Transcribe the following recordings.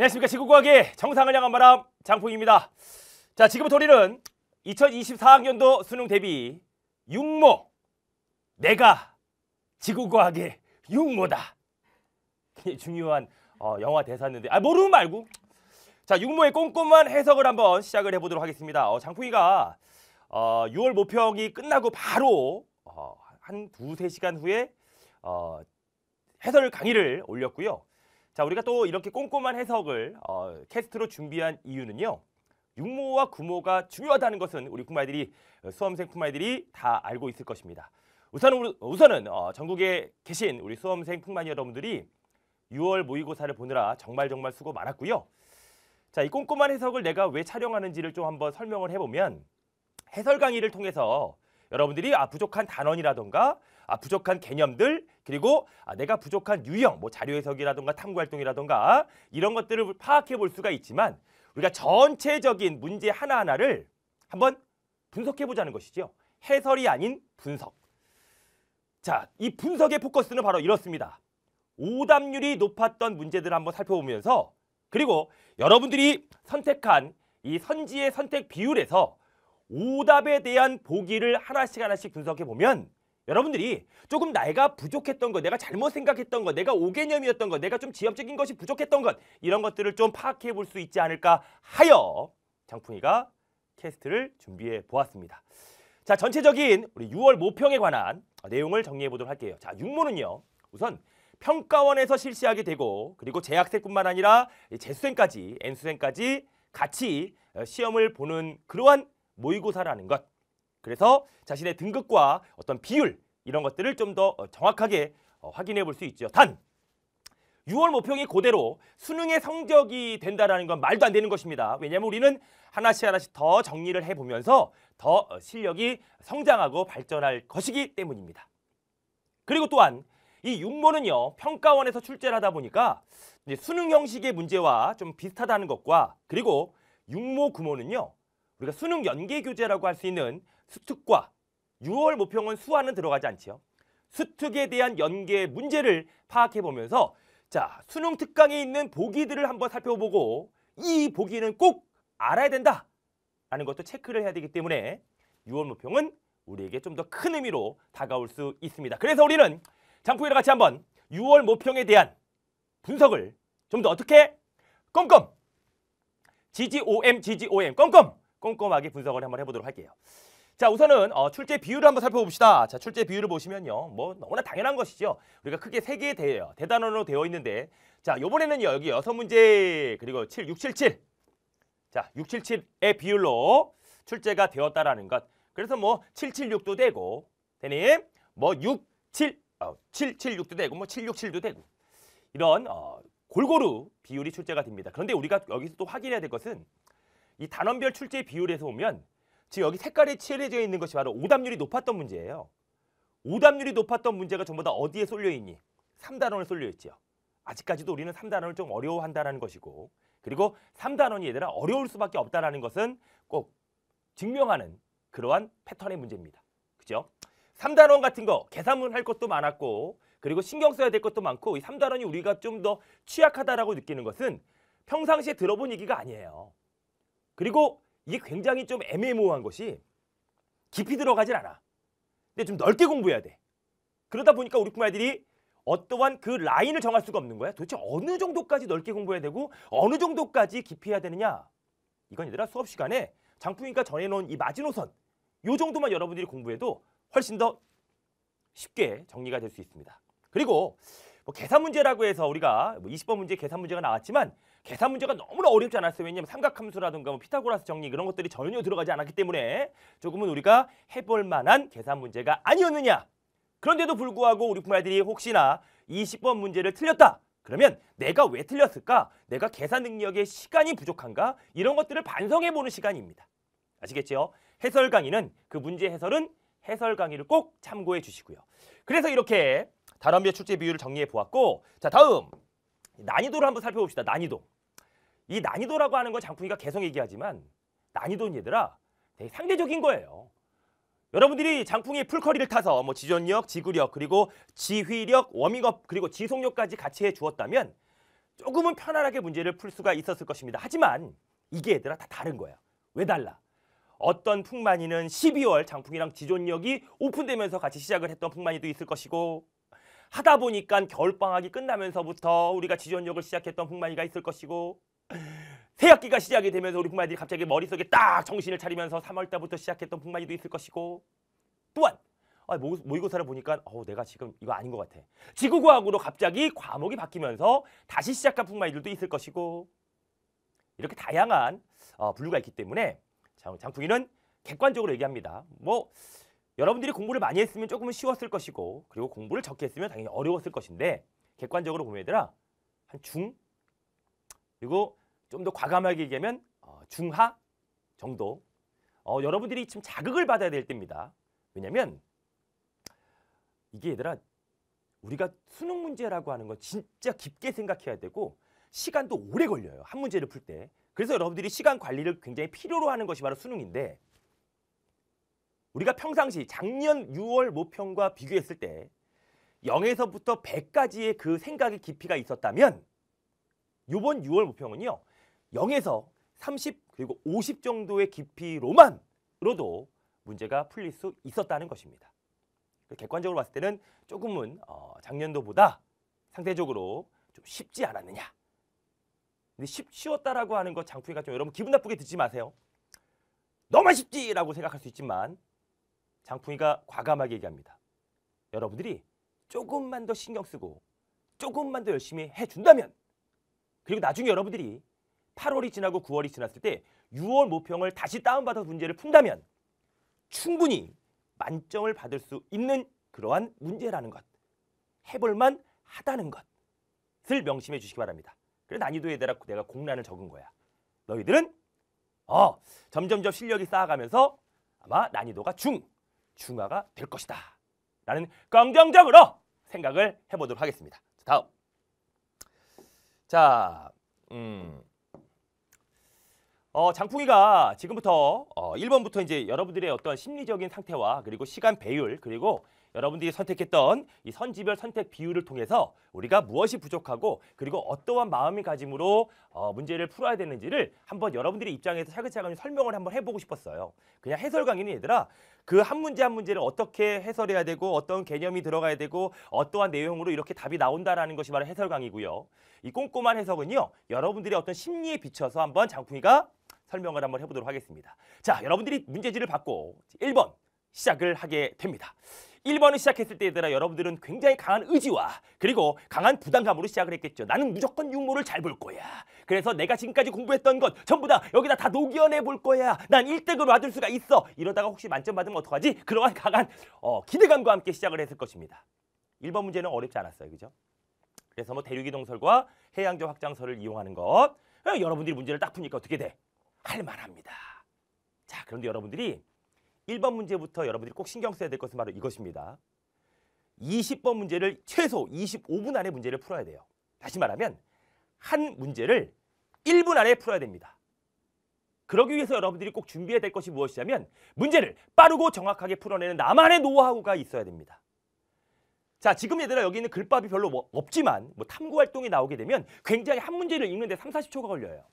안녕하십니까 지구과학의 정상을 향한 바람 장풍입니다. 자 지금부터 우리는 2024학년도 수능 대비 육모 내가 지구과학의 육모다. 굉장히 중요한 어, 영화 대사였는데 아 모르면 말고 자 육모의 꼼꼼한 해석을 한번 시작을 해보도록 하겠습니다. 어, 장풍이가 어, 6월 모평이 끝나고 바로 어, 한 두세 시간 후에 어, 해설 강의를 올렸고요. 자, 우리가 또 이렇게 꼼꼼한 해석을 어, 캐스트로 준비한 이유는요. 육모와 구모가 중요하다는 것은 우리 쿠마이들이 어, 수험생 쿠마이들이 다 알고 있을 것입니다. 우선 우선은 어, 전국에 계신 우리 수험생 풍마이 여러분들이 6월 모의고사를 보느라 정말 정말 수고 많았고요. 자, 이 꼼꼼한 해석을 내가 왜 촬영하는지를 좀 한번 설명을 해보면 해설 강의를 통해서 여러분들이 아 부족한 단원이라던가 아 부족한 개념들 그리고 아, 내가 부족한 유형, 뭐 자료 해석이라든가 탐구 활동이라든가 이런 것들을 파악해 볼 수가 있지만 우리가 전체적인 문제 하나하나를 한번 분석해 보자는 것이죠. 해설이 아닌 분석. 자, 이 분석의 포커스는 바로 이렇습니다. 오답률이 높았던 문제들을 한번 살펴보면서 그리고 여러분들이 선택한 이 선지의 선택 비율에서 오답에 대한 보기를 하나씩 하나씩 분석해 보면 여러분들이 조금 나이가 부족했던 것, 내가 잘못 생각했던 것, 내가 오개념이었던 것, 내가 좀 지엽적인 것이 부족했던 것 이런 것들을 좀 파악해 볼 수 있지 않을까 하여 장풍이가 캐스트를 준비해 보았습니다. 자, 전체적인 우리 6월 모평에 관한 내용을 정리해 보도록 할게요. 자, 6모는요. 우선 평가원에서 실시하게 되고 그리고 재학생뿐만 아니라 재수생까지, N수생까지 같이 어, 시험을 보는 그러한 모의고사라는 것. 그래서 자신의 등급과 어떤 비율 이런 것들을 좀더 어, 정확하게 어, 확인해 볼 수 있죠. 단 6월 모평이 그대로 수능의 성적이 된다라는 건 말도 안 되는 것입니다. 왜냐하면 우리는 하나씩 하나씩 더 정리를 해보면서 더 어, 실력이 성장하고 발전할 것이기 때문입니다. 그리고 또한 이 6모는요. 평가원에서 출제를 하다 보니까 수능 형식의 문제와 좀 비슷하다는 것과 그리고 6모, 9모는요. 우리가 수능 연계 교재라고 할 수 있는 수특과 6월 모평은 수화는 들어가지 않지요. 수특에 대한 연계 문제를 파악해보면서 자 수능 특강에 있는 보기들을 한번 살펴보고 이 보기는 꼭 알아야 된다 라는 것도 체크를 해야 되기 때문에 6월 모평은 우리에게 좀 더 큰 의미로 다가올 수 있습니다. 그래서 우리는 장풍이랑 같이 한번 6월 모평에 대한 분석을 좀 더 어떻게 껌껌 GGOM GGOM 껌껌 꼼꼼하게 분석을 한번 해보도록 할게요. 자 우선은 어, 출제 비율을 한번 살펴봅시다. 자 출제 비율을 보시면요. 뭐 너무나 당연한 것이죠. 우리가 그러니까 크게 세개대요 대단원으로 되어 있는데 자 요번에는 여기 여섯 문제 그리고 칠 육 칠칠 자 육 칠칠의 비율로 출제가 되었다라는 것. 그래서 뭐 칠 칠육도 되고 대님 뭐 육칠 어, 776도 되고 뭐 767도 되고 이런 어, 골고루 비율이 출제가 됩니다. 그런데 우리가 여기서 또 확인해야 될 것은 이 단원별 출제 비율에서 보면 지금 여기 색깔이 칠해져 있는 것이 바로 오답률이 높았던 문제예요. 오답률이 높았던 문제가 전부 다 어디에 쏠려 있니? 3단원에 쏠려 있죠 아직까지도 우리는 3단원을 좀 어려워한다라는 것이고 그리고 3단원이 얘들아 어려울 수밖에 없다는 것은 꼭 증명하는 그러한 패턴의 문제입니다. 그죠? 3단원 같은 거계산문할 것도 많았고 그리고 신경 써야 될 것도 많고 이 3단원이 우리가 좀 더 취약하다라고 느끼는 것은 평상시에 들어본 얘기가 아니에요. 그리고 이게 굉장히 좀 애매모호한 것이 깊이 들어가질 않아. 근데 좀 넓게 공부해야 돼. 그러다 보니까 우리 뿐만 들이 어떠한 그 라인을 정할 수가 없는 거야. 도대체 어느 정도까지 넓게 공부해야 되고 어느 정도까지 깊이 해야 되느냐. 이건 얘들아 수업 시간에 장풍이니까 전해놓은 이 마지노선 요 정도만 여러분들이 공부해도 훨씬 더 쉽게 정리가 될 수 있습니다. 그리고 뭐 계산 문제라고 해서 우리가 뭐 20번 문제 계산 문제가 나왔지만 계산 문제가 너무나 어렵지 않았어요. 왜냐하면 삼각함수라든가 뭐 피타고라스 정리 그런 것들이 전혀 들어가지 않았기 때문에 조금은 우리가 해볼 만한 계산 문제가 아니었느냐. 그런데도 불구하고 우리 부모들이 혹시나 20번 문제를 틀렸다. 그러면 내가 왜 틀렸을까? 내가 계산 능력의 시간이 부족한가? 이런 것들을 반성해보는 시간입니다. 아시겠죠? 해설 강의는 그 문제 해설은 해설 강의를 꼭 참고해 주시고요. 그래서 이렇게 단원쥐의 출제 비율을 정리해 보았고 자 다음 난이도를 한번 살펴봅시다. 난이도. 이 난이도라고 하는 건 장풍이가 계속 얘기하지만 난이도는 얘들아 되게 상대적인 거예요. 여러분들이 장풍이 풀커리를 타서 뭐 지전력, 지구력, 그리고 지휘력, 워밍업, 그리고 지속력까지 같이 해주었다면 조금은 편안하게 문제를 풀 수가 있었을 것입니다. 하지만 이게 얘들아 다 다른 거예요왜 달라? 어떤 풍만이는 12월 장풍이랑 지존력이 오픈되면서 같이 시작을 했던 풍만이도 있을 것이고 하다 보니까 겨울방학이 끝나면서부터 우리가 지전력을 시작했던 북마이가 있을 것이고 새학기가 시작이 되면서 우리 북마이들이 갑자기 머릿속에 딱 정신을 차리면서 3월 달부터 시작했던 북마이도 있을 것이고 또한 아, 모의고사를 보니까 어, 내가 지금 이거 아닌 것 같아. 지구과학으로 갑자기 과목이 바뀌면서 다시 시작한 북마이들도 있을 것이고 이렇게 다양한 어, 분류가 있기 때문에 장, 장풍이는 객관적으로 얘기합니다. 뭐 여러분들이 공부를 많이 했으면 조금은 쉬웠을 것이고 그리고 공부를 적게 했으면 당연히 어려웠을 것인데 객관적으로 보면 얘들아 한 중 그리고 좀 더 과감하게 얘기하면 어, 중하 정도 어, 여러분들이 지금 자극을 받아야 될 때입니다. 왜냐면 이게 얘들아 우리가 수능 문제라고 하는 건 진짜 깊게 생각해야 되고 시간도 오래 걸려요. 한 문제를 풀 때. 그래서 여러분들이 시간 관리를 굉장히 필요로 하는 것이 바로 수능인데 우리가 평상시 작년 6월 모평과 비교했을 때 0에서부터 100까지의 그 생각의 깊이가 있었다면 이번 6월 모평은요. 0에서 30 그리고 50 정도의 깊이로만으로도 문제가 풀릴 수 있었다는 것입니다. 객관적으로 봤을 때는 조금은 어, 작년도보다 상대적으로 좀 쉽지 않았느냐. 근데 쉽, 쉬웠다라고 하는 것 장풍이가 좀 여러분 기분 나쁘게 듣지 마세요. 너무 쉽지라고 생각할 수 있지만 장풍이가 과감하게 얘기합니다. 여러분들이 조금만 더 신경 쓰고 조금만 더 열심히 해준다면 그리고 나중에 여러분들이 8월이 지나고 9월이 지났을 때 6월 모평을 다시 다운받아서 문제를 푼다면 충분히 만점을 받을 수 있는 그러한 문제라는 것 해볼만 하다는 것을 명심해 주시기 바랍니다. 그래 난이도에 대해 내가 공란을 적은 거야. 너희들은 어 점점점 실력이 쌓아가면서 아마 난이도가 중 중화가 될 것이다. 라는 긍정적으로 생각을 해보도록 하겠습니다. 다음. 자, 음. 어, 장풍이가 지금부터 어, 1번부터 이제 여러분들의 어떤 심리적인 상태와 그리고 시간 배율 그리고 여러분들이 선택했던 이 선지별 선택 비율을 통해서 우리가 무엇이 부족하고 그리고 어떠한 마음이 가짐으로 어, 문제를 풀어야 되는지를 한번 여러분들의 입장에서 차근차근 설명을 한번 해보고 싶었어요. 그냥 해설 강의는 얘들아 그 한 문제 한 문제를 어떻게 해설해야 되고 어떤 개념이 들어가야 되고 어떠한 내용으로 이렇게 답이 나온다라는 것이 바로 해설 강의고요. 이 꼼꼼한 해석은요. 여러분들의 어떤 심리에 비춰서 한번 장풍이가 설명을 한번 해보도록 하겠습니다. 자, 여러분들이 문제지를 받고 1번 시작을 하게 됩니다. 1번을 시작했을 때에 대해 여러분들은 굉장히 강한 의지와 그리고 강한 부담감으로 시작을 했겠죠. 나는 무조건 육모를 잘 볼 거야. 그래서 내가 지금까지 공부했던 것 전부 다 여기다 다 녹여내 볼 거야. 난 1등으로 받을 수가 있어. 이러다가 혹시 만점 받으면 어떡하지? 그러한 강한 어, 기대감과 함께 시작을 했을 것입니다. 1번 문제는 어렵지 않았어요. 그죠? 그래서 뭐 대륙이동설과 해양조 확장설을 이용하는 것. 어, 여러분들이 문제를 딱 푸니까 어떻게 돼? 할만합니다. 자, 그런데 여러분들이 1번 문제부터 여러분들이 꼭 신경 써야 될 것은 바로 이것입니다. 2 0번 문제를 최소 2 5분 안에 문제를 풀어야 돼요. 다시 말하면 한 문제를 1분 안에 풀어야 됩니다. 그러기 위해서 여러분들이 꼭 준비해야 될 것이 무엇이냐면 문제를 빠르고 정확하게 풀어내는 나만의 노하우가 있어야 됩니다. 자, 지금 얘들아 여기 있는 글밥이 별로 뭐 없지만 뭐 탐구 활동이 나오게 되면 굉장히 한 문제를 읽는데 3, 4 0 초가 걸려요.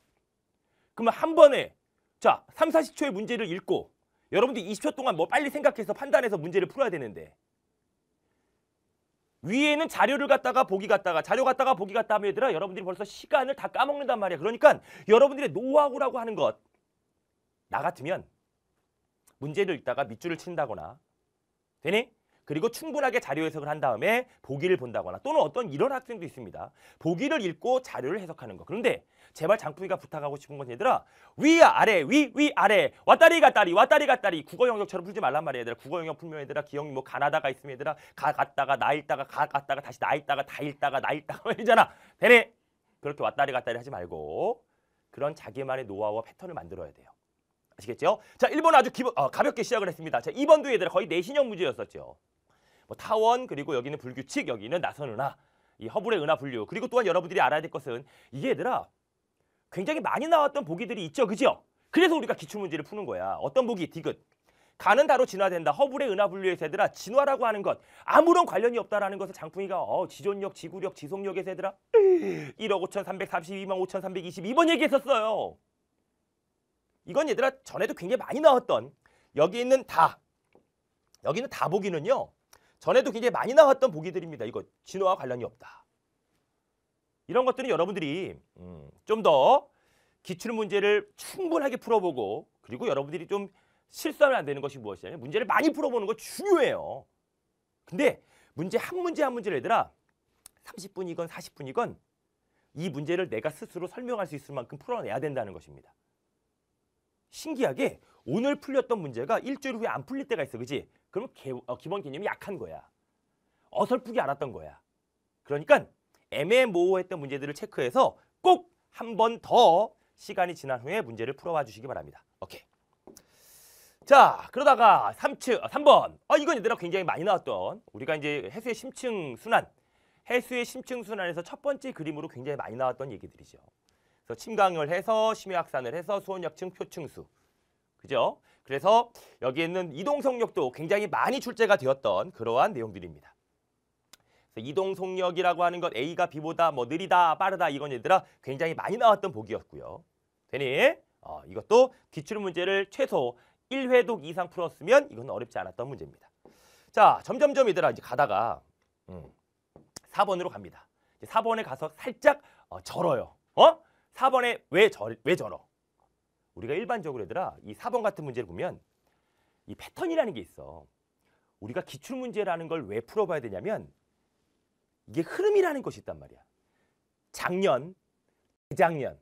그러면 한 번에 자, 삼 사십 초의 문제를 읽고 여러분들 20초 동안 뭐 빨리 생각해서 판단해서 문제를 풀어야 되는데 위에는 자료를 갖다가 보기 갖다가 자료 갖다가 보기 갖다 하면 얘들아 여러분들이 벌써 시간을 다 까먹는단 말이야. 그러니까 여러분들의 노하우라고 하는 것 나 같으면 문제를 읽다가 밑줄을 친다거나 되니? 그리고 충분하게 자료 해석을 한 다음에 보기를 본다거나 또는 어떤 이런 학생도 있습니다. 보기를 읽고 자료를 해석하는 거. 그런데 제발 장풍이가 부탁하고 싶은 건 얘들아 위 아래 위 위 아래 왔다리 갔다리 왔다리 갔다리 국어 영역처럼 풀지 말란 말이야 얘들아 국어 영역 풀면 얘들아 기억이 뭐 가나다가 있으면 얘들아 가 갔다가 나 읽다가 가 갔다가 다시 나 읽다가 다 읽다가 나 읽다가 이잖아 되네 그렇게 왔다리 갔다리 하지 말고 그런 자기만의 노하우와 패턴을 만들어야 돼요. 아시겠죠? 자, 1번 아주 기본, 어, 가볍게 시작을 했습니다. 자, 2번도 얘들아 거의 내신형 네 문제였었죠. 뭐 타원 그리고 여기는 불규칙 여기는 나선 은하 이 허블의 은하 분류 그리고 또한 여러분들이 알아야 될 것은 이게 얘들아 굉장히 많이 나왔던 보기들이 있죠 그죠? 그래서 우리가 기출문제를 푸는 거야 어떤 보기 디귿 가는 다로 진화된다 허블의 은하 분류의서 얘들아 진화라고 하는 것 아무런 관련이 없다라는 것을 장풍이가 어 지존력 지구력 지속력의서 얘들아 1억 5,332만 5,322번 얘기했었어요 이건 얘들아 전에도 굉장히 많이 나왔던 여기 있는 다 여기는 다보기는요 전에도 굉장히 많이 나왔던 보기들입니다. 이거 진화와 관련이 없다. 이런 것들은 여러분들이 음, 좀더 기출 문제를 충분하게 풀어보고 그리고 여러분들이 좀 실수하면 안 되는 것이 무엇이냐면 문제를 많이 풀어보는 거 중요해요. 근데 문제 한 문제 한 문제를 얘들아 30분이건 40분이건 이 문제를 내가 스스로 설명할 수 있을 만큼 풀어내야 된다는 것입니다. 신기하게 오늘 풀렸던 문제가 일주일 후에 안 풀릴 때가 있어. 그지 그러 개, 어, 기본 개념이 약한 거야. 어설프게 알았던 거야. 그러니까 애매모호했던 문제들을 체크해서 꼭 한 번 더 시간이 지난 후에 문제를 풀어와 주시기 바랍니다. 오케이. 자, 그러다가 3층, 아, 3번. 아, 이건 얘들아 굉장히 많이 나왔던 우리가 이제 해수의 심층 순환, 해수의 심층 순환에서 첫 번째 그림으로 굉장히 많이 나왔던 얘기들이죠. 그래서 침강을 해서 심해 확산을 해서 수온약층 표층수. 그죠? 그래서 여기 있는 이동성력도 굉장히 많이 출제가 되었던 그러한 내용들입니다. 이동속력이라고 하는 건 A가 B보다 뭐 느리다 빠르다 이건 얘들아 굉장히 많이 나왔던 보기였고요. 되니 어, 이것도 기출 문제를 최소 1회독 이상 풀었으면 이건 어렵지 않았던 문제입니다. 자 점점점 얘들아 이제 가다가 음, 4번으로 갑니다. 이제 4번에 가서 살짝 어, 절어요. 어? 4번에 왜, 절, 왜 절어? 우리가 일반적으로 얘들아 이 4번 같은 문제를 보면 이 패턴이라는 게 있어. 우리가 기출 문제라는 걸 왜 풀어봐야 되냐면 이게 흐름이라는 것이 있단 말이야. 작년, 재작년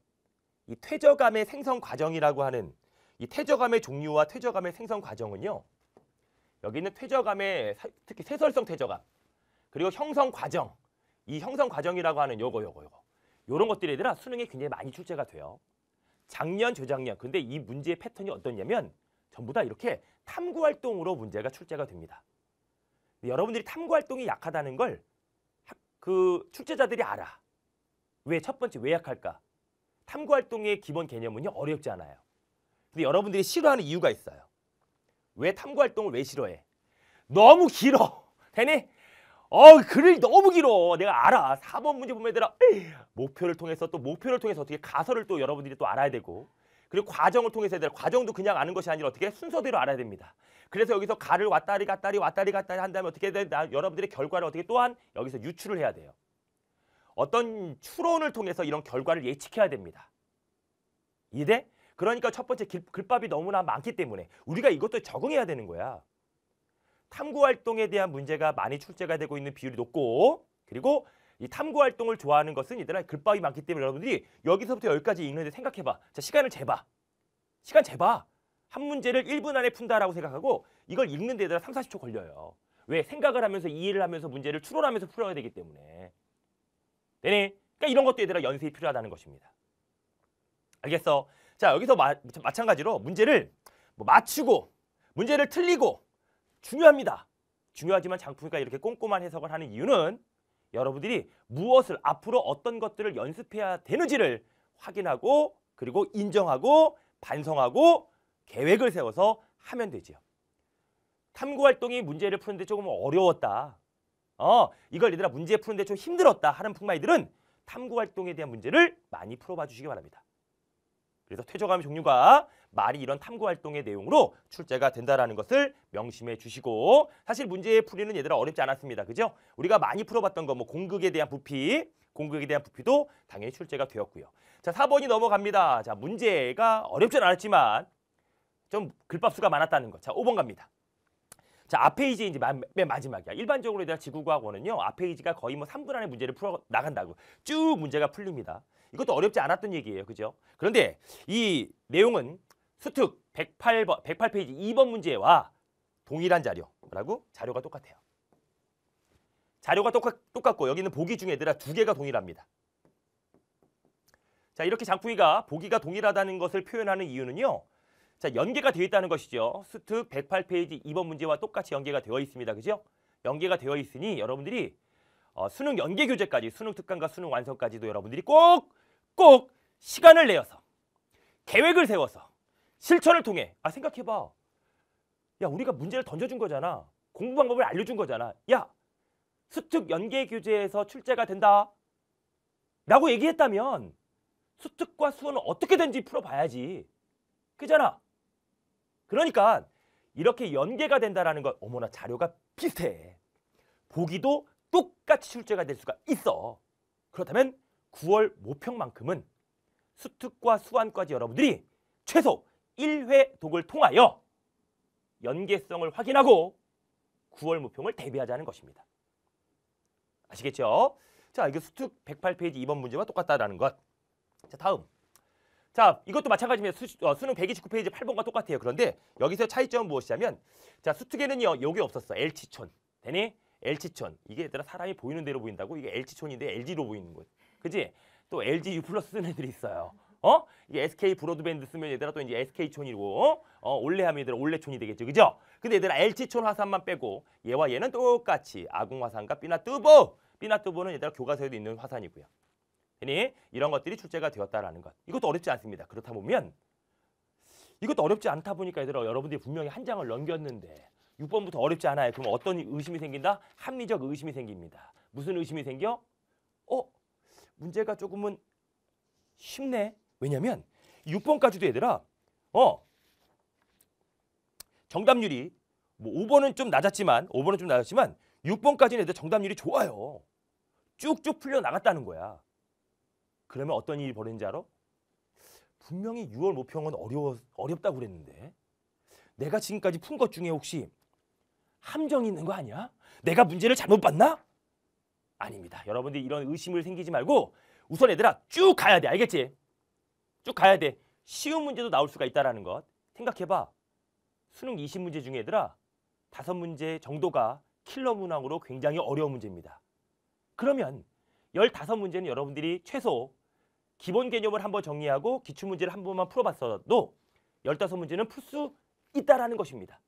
이 퇴저감의 생성 과정이라고 하는 이 퇴저감의 종류와 퇴저감의 생성 과정은요. 여기는 있 퇴저감의 특히 세설성 퇴저감 그리고 형성 과정 이 형성 과정이라고 하는 요거 요거 요거 요런 것들이 얘들아 수능에 굉장히 많이 출제가 돼요. 작년, 재작년. 근데 이 문제의 패턴이 어떻냐면 전부 다 이렇게 탐구 활동으로 문제가 출제가 됩니다. 여러분들이 탐구 활동이 약하다는 걸 그 출제자들이 알아. 왜 첫 번째 왜 약할까? 탐구 활동의 기본 개념은요 어렵지 않아요. 근데 여러분들이 싫어하는 이유가 있어요. 왜 탐구 활동을 왜 싫어해? 너무 길어. 되니? 어, 글이 너무 길어. 내가 알아. 4번 문제 보면 얘들아 목표를 통해서 또 목표를 통해서 어떻게 가설을 또 여러분들이 또 알아야 되고 그리고 과정을 통해서 얘들아 과정도 그냥 아는 것이 아니라 어떻게 순서대로 알아야 됩니다. 그래서 여기서 가를 왔다리 갔다리 왔다리 갔다리 한다면 어떻게 해야 돼? 나, 여러분들의 결과를 어떻게 또한 여기서 유출을 해야 돼요. 어떤 추론을 통해서 이런 결과를 예측해야 됩니다. 이해 그러니까 첫 번째 길, 글밥이 너무나 많기 때문에 우리가 이것도 적응해야 되는 거야. 탐구 활동에 대한 문제가 많이 출제가 되고 있는 비율이 높고 그리고 이 탐구 활동을 좋아하는 것은 이들아 글밥이 많기 때문에 여러분들이 여기서부터 여기까지 읽는데 생각해봐. 자 시간을 재봐. 시간 재봐. 한 문제를 1분 안에 푼다라고 생각하고 이걸 읽는 데들아 3, 40초 걸려요. 왜? 생각을 하면서 이해를 하면서 문제를 추론하면서 풀어야 되기 때문에. 네네. 그러니까 이런 것도 얘들아 연습이 필요하다는 것입니다. 알겠어? 자 여기서 마, 마찬가지로 문제를 뭐 맞추고 문제를 틀리고 중요합니다. 중요하지만 장풍이가 이렇게 꼼꼼한 해석을 하는 이유는 여러분들이 무엇을 앞으로 어떤 것들을 연습해야 되는지를 확인하고 그리고 인정하고 반성하고 계획을 세워서 하면 되지요. 탐구 활동이 문제를 푸는데 조금 어려웠다. 어, 이걸 얘들아 문제 푸는데 좀 힘들었다 하는 풍마이들은 탐구 활동에 대한 문제를 많이 풀어봐 주시기 바랍니다. 그래서 퇴적암 종류가 말이 이런 탐구 활동의 내용으로 출제가 된다라는 것을 명심해 주시고 사실 문제의 풀이는 얘들아 어렵지 않았습니다. 그죠? 우리가 많이 풀어봤던 거 뭐 공극에 대한 부피 공격에 대한 부피도 당연히 출제가 되었고요. 자, 4번이 넘어갑니다. 자, 문제가 어렵진 않았지만 좀 글밥수가 많았다는 거. 자, 5번 갑니다. 자, 앞페 이제 이제 맨 마지막이야. 일반적으로 내가 지구과학원은요. 앞페 이지가 거의 뭐 3분 안에 문제를 풀어 나간다고. 쭉 문제가 풀립니다. 이것도 어렵지 않았던 얘기예요. 그죠? 그런데 이 내용은 수특 108번, 108페이지 2번 문제와 동일한 자료라고 자료가 똑같아요. 자료가 똑같, 똑같고 여기는 보기 중에 얘들아 두 개가 동일합니다. 자 이렇게 장풍이가 보기가 동일하다는 것을 표현하는 이유는요. 자 연계가 되어 있다는 것이죠. 수특 108페이지 2번 문제와 똑같이 연계가 되어 있습니다. 그죠? 연계가 되어 있으니 여러분들이 어, 수능 연계 교재까지 수능 특강과 수능 완성까지도 여러분들이 꼭꼭 꼭 시간을 내어서 계획을 세워서 실천을 통해 아 생각해봐 야 우리가 문제를 던져준 거잖아 공부 방법을 알려준 거잖아 야 수특 연계 교재에서 출제가 된다 라고 얘기했다면 수특과 수원은 어떻게든지 풀어봐야지 그잖아 그러니까 이렇게 연계가 된다라는 건 어머나 자료가 비슷해 보기도 똑같이 출제가 될 수가 있어 그렇다면 9월 모평만큼은 수특과 수완까지 여러분들이 최소 1회 독을 통하여 연계성을 확인하고 9월 모평을 대비하자는 것입니다. 아시겠죠? 자, 이게 수특 108페이지 2번 문제와 똑같다라는 것. 자, 다음. 자, 이것도 마찬가지입니다. 수, 어, 능 129페이지 8번과 똑같아요. 그런데 여기서 차이점은 무엇이냐면 자, 수특에는요. 요게 없었어. 엘치촌. 되니? 엘치촌. 이게 얘들아 사람이 보이는 대로 보인다고 이게 엘치촌인데 LG로 보이는 곳. 그지? 또 LG U 플러스 쓰는 애들이 있어요. 어? 이게 SK 브로드밴드 쓰면 얘들아 또 이제 SK촌이고 어? 올레 하면 얘들아 올레촌이 되겠죠. 그죠? 근데 얘들아 LG촌 화산만 빼고 얘와 얘는 똑같이 아궁 화산과 삐나뜨보 삐나뜨보는 얘들아 교과서에도 있는 화산이고요. 되니 이런 것들이 출제가 되었다라는 것. 이것도 어렵지 않습니다. 그렇다 보면 이것도 어렵지 않다 보니까 얘들아 여러분들이 분명히 한 장을 넘겼는데 6번부터 어렵지 않아요. 그럼 어떤 의심이 생긴다? 합리적 의심이 생깁니다. 무슨 의심이 생겨? 어? 문제가 조금은 쉽네. 왜냐면 6번까지도 얘들아 어 정답률이 뭐 5번은 좀 낮았지만 5번은 좀 낮았지만 6번까지는 얘들 정답률이 좋아요. 쭉쭉 풀려나갔다는 거야. 그러면 어떤 일이 벌어진지 알아? 분명히 6월 모평은 어려워, 어렵다고 그랬는데 내가 지금까지 푼 것 중에 혹시 함정이 있는 거 아니야? 내가 문제를 잘못 봤나? 아닙니다. 여러분들 이런 의심을 생기지 말고 우선 얘들아 쭉 가야 돼. 알겠지? 쭉 가야 돼. 쉬운 문제도 나올 수가 있다라는 것. 생각해봐. 수능 20문제 중에 얘들아 다섯 문제 정도가 킬러 문항으로 굉장히 어려운 문제입니다. 그러면 15문제는 여러분들이 최소 기본 개념을 한 번 정리하고 기출문제를 한 번만 풀어봤어도 15문제는 풀 수 있다라는 것입니다.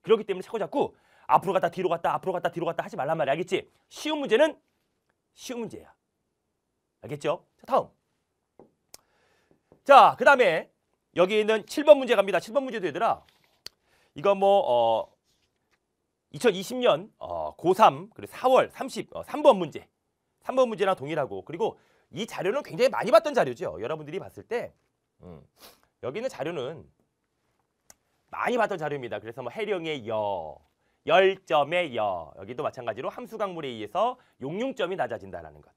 그렇기 때문에 자꾸 자꾸 앞으로 갔다 뒤로 갔다 앞으로 갔다 뒤로 갔다 하지 말란 말이야. 알겠지? 쉬운 문제는 쉬운 문제야. 알겠죠? 자, 다음. 자, 그 다음에 여기 있는 7번 문제 갑니다. 7번 문제도 얘들아. 이거 뭐, 어, 2020년 어, 고3, 그리고 4월 30, 어, 3번 문제. 3번 문제랑 동일하고 그리고 이 자료는 굉장히 많이 봤던 자료죠. 여러분들이 봤을 때 음, 여기 있는 자료는 많이 봤던 자료입니다. 그래서 뭐 해령의 여, 열점의 여 여기도 마찬가지로 함수 강물에 의해서 용융점이 낮아진다라는 것.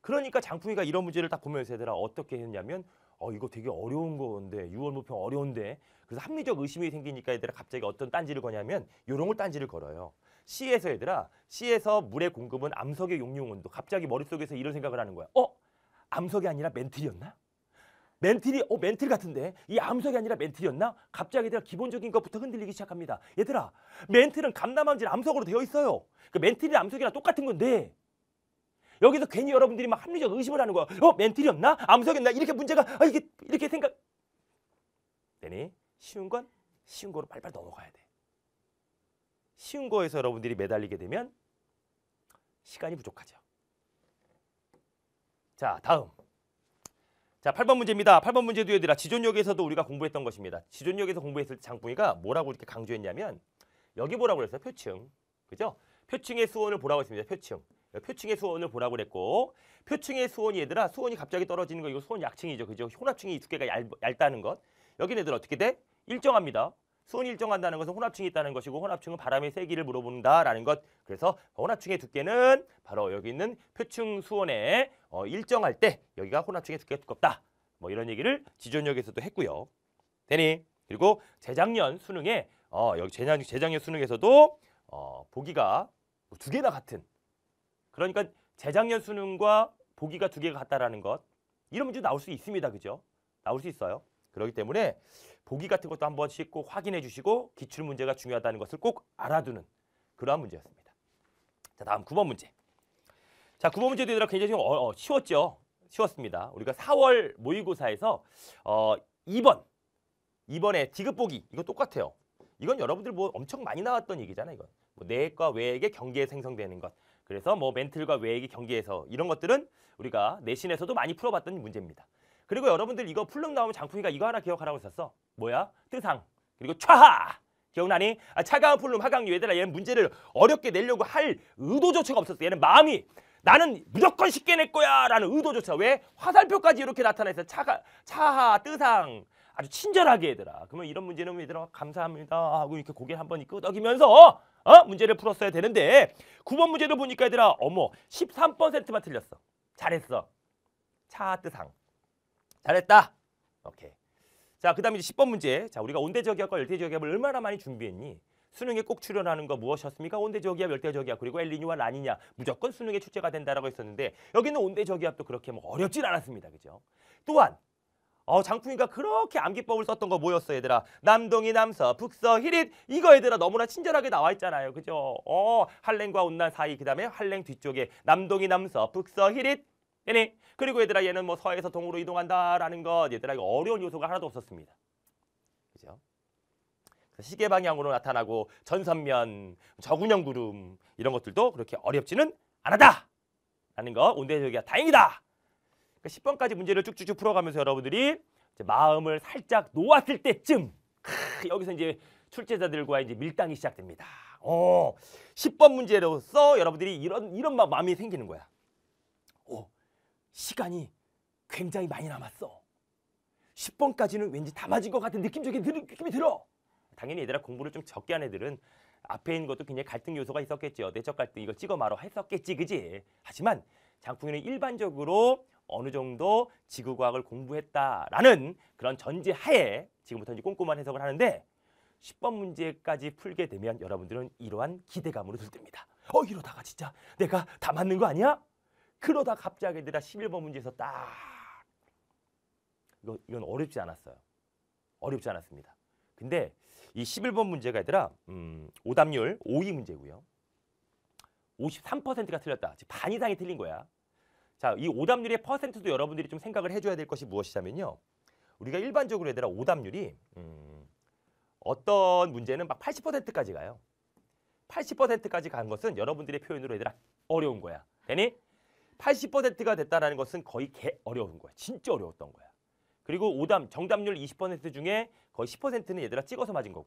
그러니까 장풍이가 이런 문제를 딱 보면서 얘들아 어떻게 했냐면 어 이거 되게 어려운 건데 6월 모평 어려운데 그래서 합리적 의심이 생기니까 얘들아 갑자기 어떤 딴지를 거냐면 요런 걸 딴지를 걸어요. C에서 얘들아 C에서 물의 공급은 암석의 용융 온도 갑자기 머릿속에서 이런 생각을 하는 거야. 어? 암석이 아니라 멘틀이었나? 멘틀이 어 멘틀 같은데 이 암석이 아니라 멘틀이었나? 갑자기 얘들아 기본적인 것부터 흔들리기 시작합니다. 얘들아 멘틀은 감남암질 암석으로 되어 있어요. 그 멘틀이 암석이랑 똑같은 건데 여기서 괜히 여러분들이 막 합리적 의심을 하는 거야. 어, 멘틀이 없나? 암석이었나? 이렇게 문제가 아, 이게 이렇게 생각. 되니 쉬운 건 쉬운 거로 빨리빨리 넘어가야 돼. 쉬운 거에서 여러분들이 매달리게 되면 시간이 부족하죠. 자, 다음. 자, 8번 문제입니다. 8번 문제도 얘들아 지존역에서도 우리가 공부했던 것입니다. 지존역에서 공부했을 때 장풍이가 뭐라고 이렇게 강조했냐면 여기 보라고 그랬어요. 표층. 그죠? 표층의 수원을 보라고 했습니다. 표층. 표층의 수온을 보라고 그랬고 표층의 수온이 얘들아 수온이 갑자기 떨어지는 거 이거 수온 약층이죠. 그죠? 혼합층이 두께가 얇, 얇다는 것. 여기 애들 어떻게 돼? 일정합니다. 수온이 일정한다는 것은 혼합층이 있다는 것이고 혼합층은 바람의 세기를 물어본다라는 것. 그래서 혼합층의 두께는 바로 여기 있는 표층 수온에 어, 일정할 때 여기가 혼합층의 두께가 두껍다. 뭐 이런 얘기를 지존역에서도 했고요. 되니? 그리고 재작년 수능에 어, 여기 재작, 재작년 수능에서도 어, 보기가 뭐 두 개나 같은 그러니까 재작년 수능과 보기가 두 개가 같다라는 것 이런 문제 나올 수 있습니다. 그죠? 나올 수 있어요. 그렇기 때문에 보기 같은 것도 한 번씩 꼭 확인해 주시고 기출 문제가 중요하다는 것을 꼭 알아두는 그러한 문제였습니다. 자, 다음 9번 문제. 자, 9번 문제도 얘들아 굉장히 어, 어, 쉬웠죠? 쉬웠습니다. 우리가 4월 모의고사에서 어, 2번, 2번에 디귿 보기 이거 똑같아요. 이건 여러분들 뭐 엄청 많이 나왔던 얘기잖아요. 이건 뭐 내과 외액의 경계 생성되는 것. 그래서 뭐 멘틀과 외액의 경계에서 이런 것들은 우리가 내신에서도 많이 풀어봤던 문제입니다. 그리고 여러분들 이거 풀렁 나오면 장풍이가 이거 하나 기억하라고 했었어. 뭐야? 뜨상 그리고 촤하 기억나니? 아, 차가운 풀룸 하강류 얘들아 얘는 문제를 어렵게 내려고 할 의도조차가 없었어. 얘는 마음이 나는 무조건 쉽게 낼 거야 라는 의도조차 왜 화살표까지 이렇게 나타나서 차가 차하 뜨상 아주 친절하게 얘들아. 그러면 이런 문제는 얘들아 감사합니다 하고 이렇게 고개 한번 끄덕이면서 어? 문제를 풀었어야 되는데 9번 문제를 보니까 얘들아 어머 13%만 틀렸어. 잘했어. 차트상. 잘했다. 오케이. 자, 그다음에 이제 10번 문제. 자, 우리가 온대저기압과 열대저기압을 얼마나 많이 준비했니? 수능에 꼭 출연하는 거 무엇이었습니까? 온대저기압, 열대저기압, 그리고 엘리뇨와 라니냐. 무조건 수능에 출제가 된다라고 했었는데 여기는 온대저기압도 그렇게 뭐 어렵진 않았습니다. 그죠? 또한 어, 장풍이가 그렇게 암기법을 썼던 거 뭐였어 얘들아 남동이 남서 북서 히릿 이거 얘들아 너무나 친절하게 나와 있잖아요 그죠 어 한랭과 온난 사이 그 다음에 한랭 뒤쪽에 남동이 남서 북서 히릿 얘네 그리고 얘들아 얘는 뭐 서에서 동으로 이동한다라는 것 얘들아 이거 어려운 요소가 하나도 없었습니다 그죠 시계 방향으로 나타나고 전선면 저군형 구름 이런 것들도 그렇게 어렵지는 않았다 라는 거 온대의 저기가 다행이다 그러니까 10번까지 문제를 쭉쭉쭉 풀어가면서 여러분들이 이제 마음을 살짝 놓았을 때쯤 크, 여기서 이제 출제자들과 이제 밀당이 시작됩니다. 어, 10번 문제로서 여러분들이 이런 이런 막 마음이 생기는 거야. 어, 시간이 굉장히 많이 남았어. 10번까지는 왠지 다 맞을 것 같은 느낌적인 들, 느낌이 들어. 당연히 얘들아 공부를 좀 적게 한 애들은 앞에 있는 것도 굉장히 갈등 요소가 있었겠죠. 내적 갈등 이거 찍어 말어 했었겠지, 그지? 하지만 장풍이는 일반적으로 어느 정도 지구과학을 공부했다라는 그런 전제하에 지금부터 이제 꼼꼼한 해석을 하는데 10번 문제까지 풀게 되면 여러분들은 이러한 기대감으로 들듭니다. 어 이러다가 진짜 내가 다 맞는 거 아니야? 그러다 갑자기 내가 11번 문제에서 딱 이거, 이건 어렵지 않았어요. 어렵지 않았습니다. 근데 이 11번 문제가 얘들아 음, 오답률 5위 문제고요. 53%가 틀렸다. 반 이상이 틀린 거야. 자, 이 오답률의 퍼센트도 여러분들이 좀 생각을 해줘야 될 것이 무엇이냐면요. 우리가 일반적으로 얘들아 오답률이 음, 어떤 문제는 막 80%까지 가요. 80%까지 간 것은 여러분들의 표현으로 얘들아 어려운 거야. 되니? 80%가 됐다는 것은 거의 개 어려운 거야. 진짜 어려웠던 거야. 그리고 오답 정답률 20% 중에 거의 10%는 얘들아 찍어서 맞은 거고.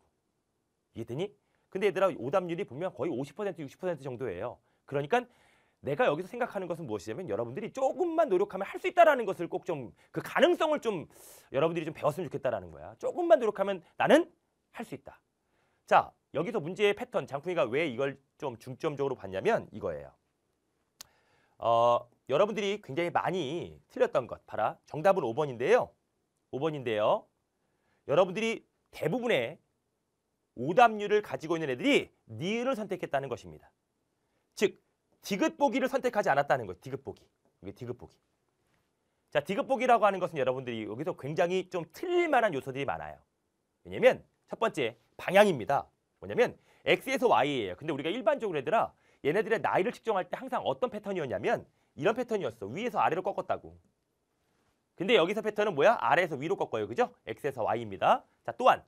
이해되니? 근데 얘들아 오답률이 보면 거의 50% 60% 정도예요. 그러니까 내가 여기서 생각하는 것은 무엇이냐면 여러분들이 조금만 노력하면 할 수 있다라는 것을 꼭 좀 그 가능성을 좀 여러분들이 좀 배웠으면 좋겠다라는 거야. 조금만 노력하면 나는 할 수 있다. 자, 여기서 문제의 패턴 장풍이가 왜 이걸 좀 중점적으로 봤냐면 이거예요. 어, 여러분들이 굉장히 많이 틀렸던 것 봐라. 정답은 5번인데요. 5번인데요. 여러분들이 대부분의 오답률을 가지고 있는 애들이 니은을 선택했다는 것입니다. 즉 디귿 보기를 선택하지 않았다는 거예요. 디귿 보기. 이게 디귿 보기. 자, 디귿 보기라고 하는 것은 여러분들이 여기서 굉장히 좀 틀릴 만한 요소들이 많아요. 왜냐면 첫 번째 방향입니다. 뭐냐면 x에서 y예요. 근데 우리가 일반적으로 얘들아 얘네들의 나이를 측정할 때 항상 어떤 패턴이었냐면 이런 패턴이었어. 위에서 아래로 꺾었다고. 근데 여기서 패턴은 뭐야? 아래에서 위로 꺾어요. 그죠? x에서 y입니다. 자, 또한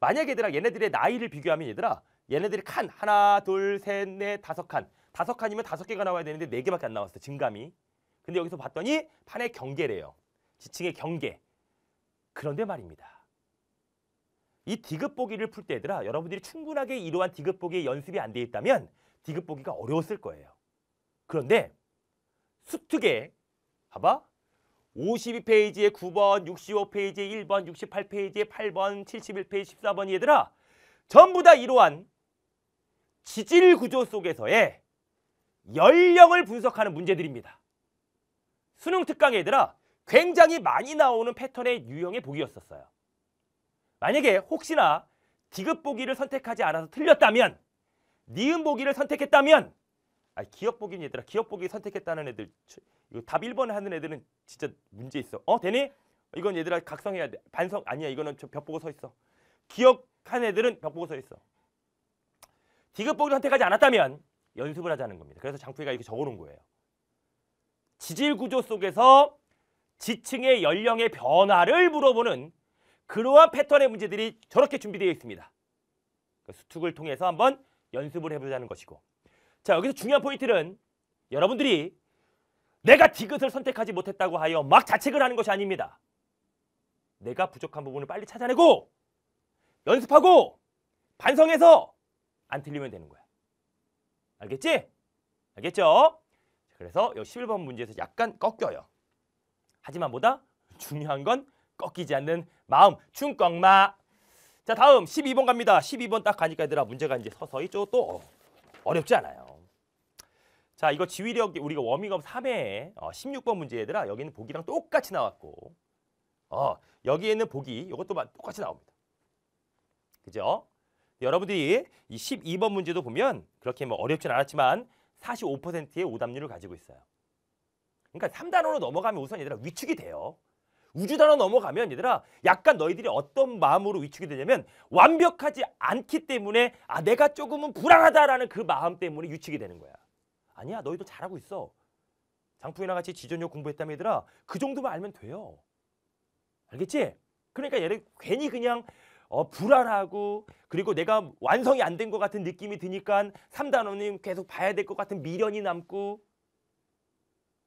만약 얘들아 얘네들의 나이를 비교하면 얘들아 얘네들이 칸 하나, 둘, 셋, 넷, 다섯 칸 다섯 칸이면 다섯 개가 나와야 되는데 네 개밖에 안 나왔어 증감이. 근데 여기서 봤더니 판의 경계래요. 지층의 경계. 그런데 말입니다. 이 디귿 보기를 풀때 얘들아 여러분들이 충분하게 이러한 디귿 보기의 연습이 안 돼 있다면 디귿 보기가 어려웠을 거예요. 그런데 수특에 봐봐 52페이지에 9번, 65페이지에 1번, 68페이지에 8번, 71페이지 14번이 얘들아 전부 다 이러한 지질 구조 속에서의 연령을 분석하는 문제들입니다. 수능 특강 얘들아 굉장히 많이 나오는 패턴의 유형의 보기였었어요. 만약에 혹시나 디귿 보기를 선택하지 않아서 틀렸다면 니은 보기를 선택했다면 아 기업 보기 얘들아 기업 보기 선택했다는 애들 이거 답 1번 하는 애들은 진짜 문제 있어. 어 되니? 이건 얘들아 각성해야 돼. 반성 아니야 이거는 저벽 보고 서 있어. 기억한 애들은 벽 보고 서 있어. 디귿 보기를 선택하지 않았다면 연습을 하자는 겁니다. 그래서 장프이가 이렇게 적어놓은 거예요. 지질 구조 속에서 지층의 연령의 변화를 물어보는 그러한 패턴의 문제들이 저렇게 준비되어 있습니다. 그 수특을 통해서 한번 연습을 해보자는 것이고 자 여기서 중요한 포인트는 여러분들이 내가 디귿을 선택하지 못했다고 하여 막 자책을 하는 것이 아닙니다. 내가 부족한 부분을 빨리 찾아내고 연습하고 반성해서 안 틀리면 되는 거야. 알겠지? 알겠죠? 그래서 여 11번 문제에서 약간 꺾여요. 하지만 뭐다? 중요한 건 꺾이지 않는 마음. 충꺾마. 자 다음 12번 갑니다. 12번 딱 가니까 얘들아 문제가 이제 서서히 좀또 어렵지 않아요. 자 이거 지휘력 우리가 워밍업 3회에 어, 16번 문제 얘들아 여기는 보기랑 똑같이 나왔고 어, 여기에는 보기 이것도 똑같이 나옵니다. 그죠? 여러분들이 이 12번 문제도 보면 그렇게 뭐 어렵진 않았지만 45%의 오답률을 가지고 있어요. 그러니까 3단원으로 넘어가면 우선 얘들아 위축이 돼요. 우주단원 넘어가면 얘들아 약간 너희들이 어떤 마음으로 위축이 되냐면 완벽하지 않기 때문에 아 내가 조금은 불안하다라는 그 마음 때문에 위축이 되는 거야. 아니야 너희도 잘하고 있어. 장풍이랑 같이 지존요 공부했다며 얘들아 그 정도만 알면 돼요. 알겠지? 그러니까 얘네 괜히 그냥 어, 불안하고 그리고 내가 완성이 안 된 것 같은 느낌이 드니까 3단원은 계속 봐야 될 것 같은 미련이 남고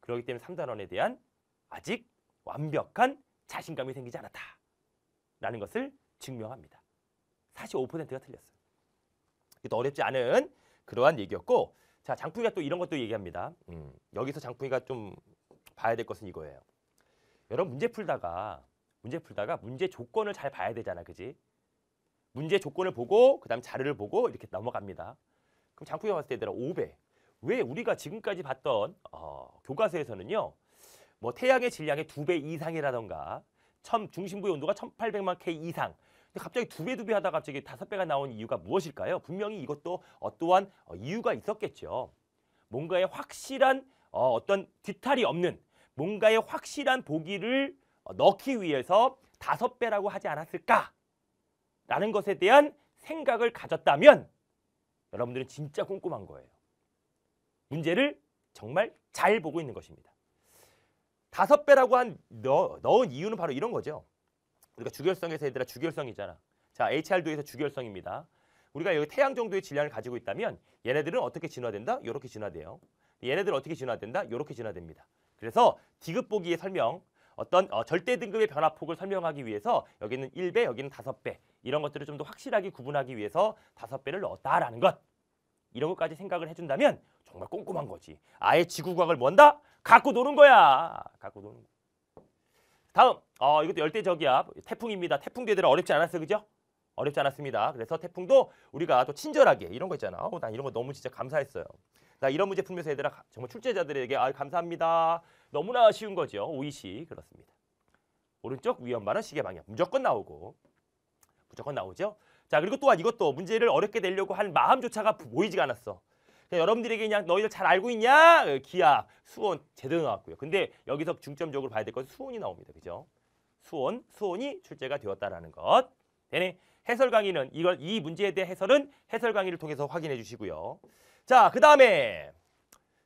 그렇기 때문에 3단원에 대한 아직 완벽한 자신감이 생기지 않았다. 라는 것을 증명합니다. 45%가 틀렸어요. 이것도 어렵지 않은 그러한 얘기였고 자 장풍이가 또 이런 것도 얘기합니다. 음, 여기서 장풍이가 좀 봐야 될 것은 이거예요. 여러분 문제 풀다가 문제 풀다가 문제 조건을 잘 봐야 되잖아, 그지? 문제 조건을 보고 그다음 자료를 보고 이렇게 넘어갑니다. 그럼 장풍이 봤을 때 얘들아 5배. 왜 우리가 지금까지 봤던 어, 교과서에서는요. 뭐 태양의 질량의 2배 이상이라던가 천, 중심부의 온도가 1800만 K 이상 근데 갑자기 2배, 2배 하다가 갑자기 5배가 나온 이유가 무엇일까요? 분명히 이것도 어떠한 어, 이유가 있었겠죠. 뭔가의 확실한 어, 어떤 뒤탈이 없는 뭔가의 확실한 보기를 어, 넣기 위해서 5 배라고 하지 않았을까? 라는 것에 대한 생각을 가졌다면 여러분들은 진짜 꼼꼼한 거예요. 문제를 정말 잘 보고 있는 것입니다. 다섯 배라고 한 넣, 넣은 이유는 바로 이런 거죠. 우리가 주결성에서 얘들아 주결성이잖아. 자, HR도에서 주결성입니다. 우리가 여기 태양 정도의 질량을 가지고 있다면 얘네들은 어떻게 진화된다? 이렇게 진화돼요. 얘네들은 어떻게 진화된다? 이렇게 진화됩니다. 그래서 디귿 보기의 설명, 어떤 어, 절대 등급의 변화폭을 설명하기 위해서 여기는 1배, 여기는 5배 이런 것들을 좀 더 확실하게 구분하기 위해서 다섯 배를 넣었다라는 것 이런 것까지 생각을 해준다면 정말 꼼꼼한 거지. 아예 지구과학을 뭔다? 갖고 노는 거야. 갖고 노는 거. 다음, 어, 이것도 열대저기압, 태풍입니다. 태풍 대들은 어렵지 않았어요, 그죠? 어렵지 않았습니다. 그래서 태풍도 우리가 또 친절하게 이런 거 있잖아. 어, 난 이런 거 너무 진짜 감사했어요. 나 이런 문제 풀면서 얘들아 정말 출제자들에게 아 감사합니다. 너무나 쉬운 거죠. 오이시 그렇습니다. 오른쪽 위험반은 시계방향 무조건 나오고 무조건 나오죠. 자 그리고 또한 이것도 문제를 어렵게 내려고 한 마음조차가 보이지가 않았어. 그냥 여러분들에게 그냥 너희들 잘 알고 있냐? 그 기합, 수온 제대로 나왔고요. 근데 여기서 중점적으로 봐야 될 것은 수온이 나옵니다. 그죠? 수온수온이 출제가 되었다라는 것. 되네. 해설 강의는 이걸 이 문제에 대해 해설은 해설 강의를 통해서 확인해 주시고요. 자, 그다음에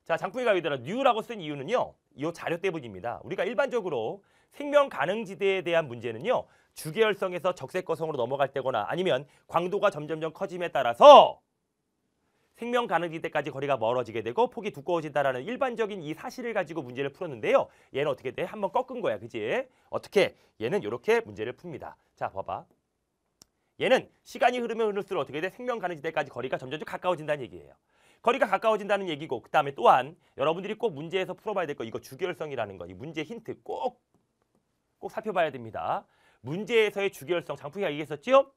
자, 장풍이 가위더라 뉴라고 쓴 이유는요. 이 자료 때문입니다. 우리가 일반적으로 생명 가능지대에 대한 문제는요. 주계열성에서 적색거성으로 넘어갈 때거나 아니면 광도가 점점점 커짐에 따라서 생명 가능지대까지 거리가 멀어지게 되고 폭이 두꺼워진다라는 일반적인 이 사실을 가지고 문제를 풀었는데요. 얘는 어떻게 돼? 한번 꺾은 거야. 그지? 어떻게? 얘는 이렇게 문제를 풉니다. 자, 봐봐. 얘는 시간이 흐르면 흐를수록 어떻게 돼? 생명 가능지대까지 거리가 점점 가까워진다는 얘기예요. 거리가 가까워진다는 얘기고 그다음에 또한 여러분들이 꼭 문제에서 풀어봐야 될 거 이거 주계성이라는거이 문제 힌트 꼭 꼭 살펴봐야 됩니다. 문제에서의 주결성 장풍이가 얘기했었지요.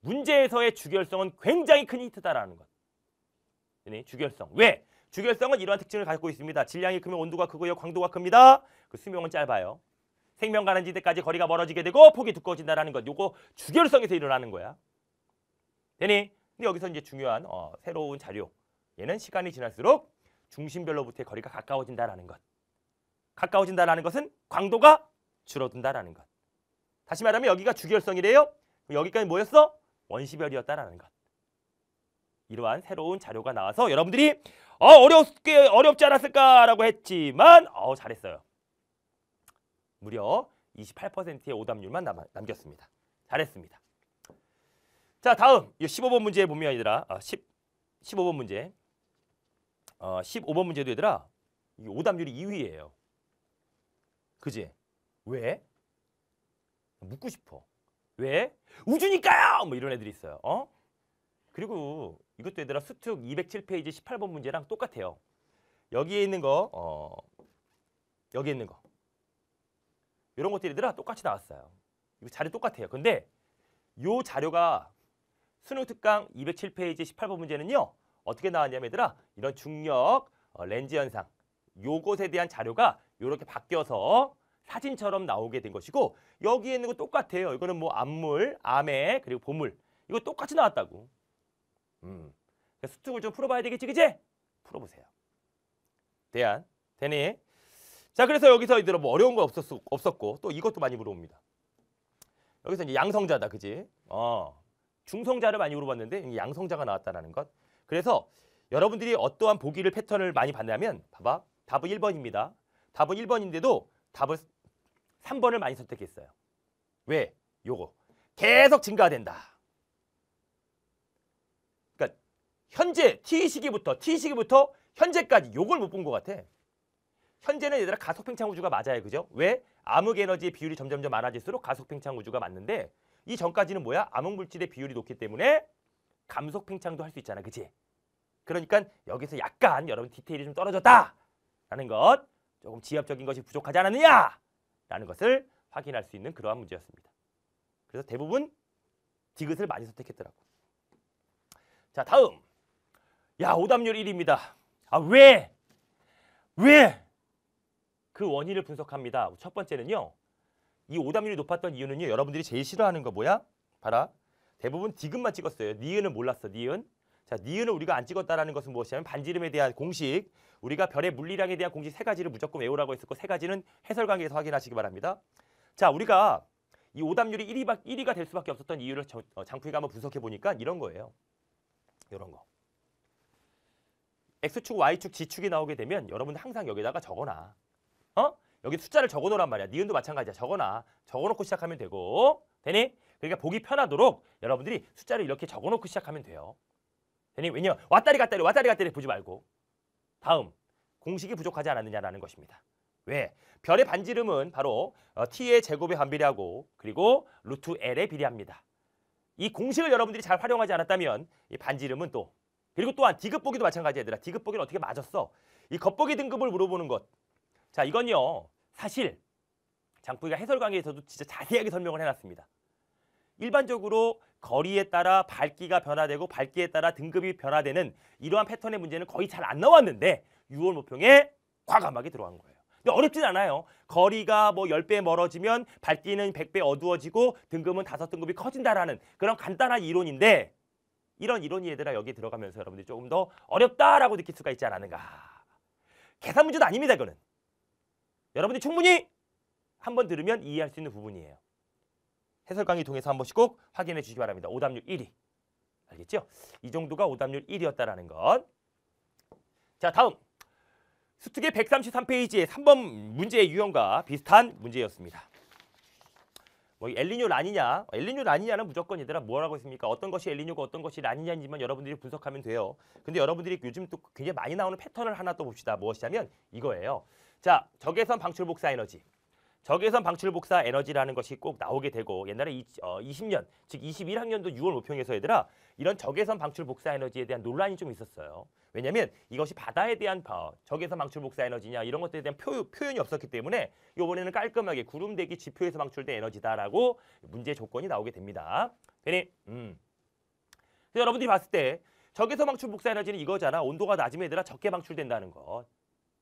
문제에서의 주결성은 굉장히 큰 힌트다라는 것. 네, 주결성. 왜? 주결성은 이러한 특징을 갖고 있습니다. 질량이 크면 온도가 크고요. 광도가 큽니다. 그 수명은 짧아요. 생명 가는 지대까지 거리가 멀어지게 되고 폭이 두꺼워진다라는 것. 요거 주결성에서 일어나는 거야. 되니? 근데 여기서 이제 중요한 어, 새로운 자료. 얘는 시간이 지날수록 중심별로부터의 거리가 가까워진다라는 것. 가까워진다라는 것은 광도가 줄어든다라는 것. 다시 말하면 여기가 주결성이래요. 여기까지 뭐였어? 원시별이었다라는 것. 이러한 새로운 자료가 나와서 여러분들이 어, 어렵게 어렵지 않았을까라고 했지만 어, 잘했어요. 무려 28%의 오답률만 남, 남겼습니다. 잘했습니다. 자, 다음 이 15번 문제 보면 얘들아 아, 10, 15번 문제 어, 15번 문제도 얘들아 오답률이 2위예요. 그지? 왜? 묻고 싶어. 왜? 우주니까요! 뭐 이런 애들이 있어요. 어? 그리고 이것도 얘들아 수특 207페이지 18번 문제랑 똑같아요. 여기에 있는 거, 어, 여기 에 있는 거. 이런 것들이 얘들아 똑같이 나왔어요. 이거 자료 똑같아요. 근데 요 자료가 수능 특강 207페이지 18번 문제는요. 어떻게 나왔냐면 얘들아 이런 중력, 어, 렌즈 현상 요것에 대한 자료가 이렇게 바뀌어서 사진처럼 나오게 된 것이고 여기에 있는 거 똑같아요. 이거는 뭐 암물, 암에 그리고 보물 이거 똑같이 나왔다고. 음. 수특을 좀 풀어봐야 되겠지, 그지? 풀어보세요. 대안, 되니? 자, 그래서 여기서 이대로 뭐 어려운 거 없었, 없었고 또 이것도 많이 물어봅니다. 여기서 이제 양성자다, 그지? 어, 중성자를 많이 물어봤는데 양성자가 나왔다라는 것. 그래서 여러분들이 어떠한 보기를 패턴을 많이 받냐면 봐봐, 답은 1번입니다. 답은 1번인데도 답을 3번을 많이 선택했어요. 왜? 요거. 계속 증가된다. 그러니까 현재 t 시기부터 t 시기부터 현재까지 요걸 못 본 것 같아. 현재는 얘들아 가속팽창 우주가 맞아요. 그죠? 왜? 암흑 에너지의 비율이 점점점 많아질수록 가속팽창 우주가 맞는데 이 전까지는 뭐야? 암흑 물질의 비율이 높기 때문에 감속팽창도 할 수 있잖아. 그치 그러니까 여기서 약간 여러분 디테일이 좀 떨어졌다. 라는 것. 조금 지엽적인 것이 부족하지 않았느냐? 라는 것을 확인할 수 있는 그러한 문제였습니다. 그래서 대부분 디귿을 많이 선택했더라고. 자, 다음. 야, 오답률 1입니다. 아, 왜? 왜? 그 원인을 분석합니다. 첫 번째는요. 이 오답률이 높았던 이유는요. 여러분들이 제일 싫어하는 거 뭐야? 봐라. 대부분 디귿만 찍었어요. 니은은 몰랐어. 니은. 자, 니은을 우리가 안 찍었다라는 것은 무엇이냐면 반지름에 대한 공식, 우리가 별의 물리량에 대한 공식 세 가지를 무조건 외우라고 했었고 세 가지는 해설 강의에서 확인하시기 바랍니다. 자, 우리가 이 오답률이 1위, 1위가 될 수밖에 없었던 이유를 어, 장풍이가 한번 분석해 보니까 이런 거예요. 이런 거. X축, Y축, G축이 나오게 되면 여러분 항상 여기다가 적어놔. 어? 여기 숫자를 적어놓으란 말이야. 니은도 마찬가지야. 적어놔. 적어놓고 시작하면 되고. 되니? 그러니까 보기 편하도록 여러분들이 숫자를 이렇게 적어놓고 시작하면 돼요. 왜냐면 왔다리 갔다리 왔다리 갔다리 보지 말고 다음 공식이 부족하지 않았느냐라는 것입니다. 왜? 별의 반지름은 바로 어, t의 제곱에 반비례하고 그리고 루트 l에 비례합니다. 이 공식을 여러분들이 잘 활용하지 않았다면 이 반지름은 또 그리고 또한 디귿 보기도 마찬가지 얘들아. 디귿 보기는 어떻게 맞았어? 이 겉보기 등급을 물어보는 것. 자 이건요 사실 장부이가 해설 강의에서도 진짜 자세하게 설명을 해놨습니다. 일반적으로 거리에 따라 밝기가 변화되고 밝기에 따라 등급이 변화되는 이러한 패턴의 문제는 거의 잘 안 나왔는데 6월 모평에 과감하게 들어간 거예요. 근데 어렵진 않아요. 거리가 뭐 10배 멀어지면 밝기는 100배 어두워지고 등급은 5등급이 커진다라는 그런 간단한 이론인데 이런 이론이 얘들아 여기 들어가면서 여러분들 조금 더 어렵다라고 느낄 수가 있지 않았는가. 계산 문제도 아닙니다. 이거는. 여러분들 충분히 한번 들으면 이해할 수 있는 부분이에요. 해설 강의 통해서 한 번씩 꼭 확인해 주시기 바랍니다. 오답률 1위. 알겠죠? 이 정도가 오답률 1위였다라는 것. 자, 다음. 수특의 133페이지의 3번 문제의 유형과 비슷한 문제였습니다. 뭐 엘리뇨 라니냐, 엘리뇨 라니냐는 무조건 얘들아 뭐라고 했습니까? 어떤 것이 엘리뇨고 어떤 것이 라니냐인지만 여러분들이 분석하면 돼요. 근데 여러분들이 요즘 또 굉장히 많이 나오는 패턴을 하나 또 봅시다. 무엇이냐면 이거예요. 자, 적외선 방출 복사 에너지. 적외선 방출 복사 에너지라는 것이 꼭 나오게 되고 옛날에 이, 어, 20년 즉 21학년도 6월 모평에서 얘들아 이런 적외선 방출 복사 에너지에 대한 논란이 좀 있었어요. 왜냐하면 이것이 바다에 대한 어, 적외선 방출 복사 에너지냐 이런 것들에 대한 표, 표현이 없었기 때문에 이번에는 깔끔하게 구름 대기 지표에서 방출된 에너지다라고 문제 조건이 나오게 됩니다. 괜히 음. 그래서 여러분들이 봤을 때 적외선 방출 복사 에너지는 이거잖아. 온도가 낮으면 얘들아 적게 방출된다는 것.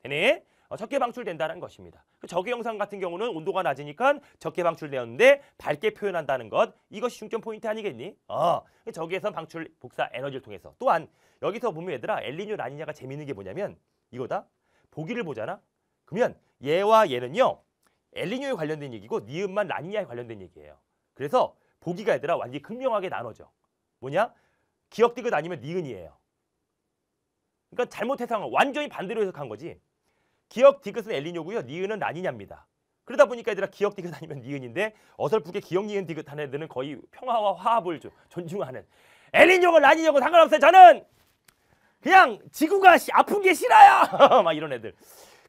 되니? 어, 적게 방출된다는 것입니다. 그 적외 영상 같은 경우는 온도가 낮으니까 적게 방출되었는데 밝게 표현한다는 것 이것이 중점 포인트 아니겠니? 어, 그 적외선 방출 복사 에너지를 통해서 또한 여기서 보면 얘들아 엘리뇨 라니냐가 재밌는 게 뭐냐면 이거다 보기를 보잖아. 그러면 얘와 얘는요 엘리뇨에 관련된 얘기고 니은만 라니냐에 관련된 얘기예요. 그래서 보기가 얘들아 완전히 극명하게 나눠져. 뭐냐? 기억 디귿 아니면 니은이에요. 그러니까 잘못 해석한 거 완전히 반대로 해석한 거지. 기역 디귿은 엘리뇨고요. 니은은 라니냐입니다. 그러다 보니까 얘들아 기역 디귿 아니면 니은인데 어설프게 기역 니은 디귿 하는 애들은 거의 평화와 화합을 존중하는 엘리뇨고 라니뇨고 상관없어요. 저는 그냥 지구가 시, 아픈 게 싫어요. 막 이런 애들.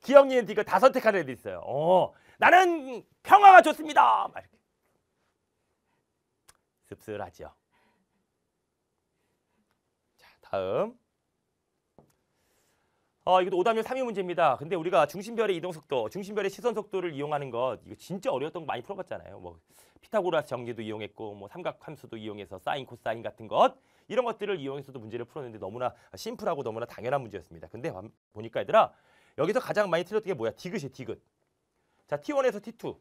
기역 니은 디귿 다 선택하는 애들 있어요. 어, 나는 평화가 좋습니다. 막 이렇게. 씁쓸하죠. 자, 다음. 어, 이것도 오답률 3위 문제입니다. 근데 우리가 중심별의 이동 속도, 중심별의 시선 속도를 이용하는 것 이거 진짜 어려웠던 거 많이 풀어봤잖아요. 뭐 피타고라스 정리도 이용했고 뭐 삼각함수도 이용해서 사인, 코사인 같은 것 이런 것들을 이용해서도 문제를 풀었는데 너무나 심플하고 너무나 당연한 문제였습니다. 근데 보니까 얘들아 여기서 가장 많이 틀렸던 게 뭐야? 디귿이 디귿. 자 T1에서 T2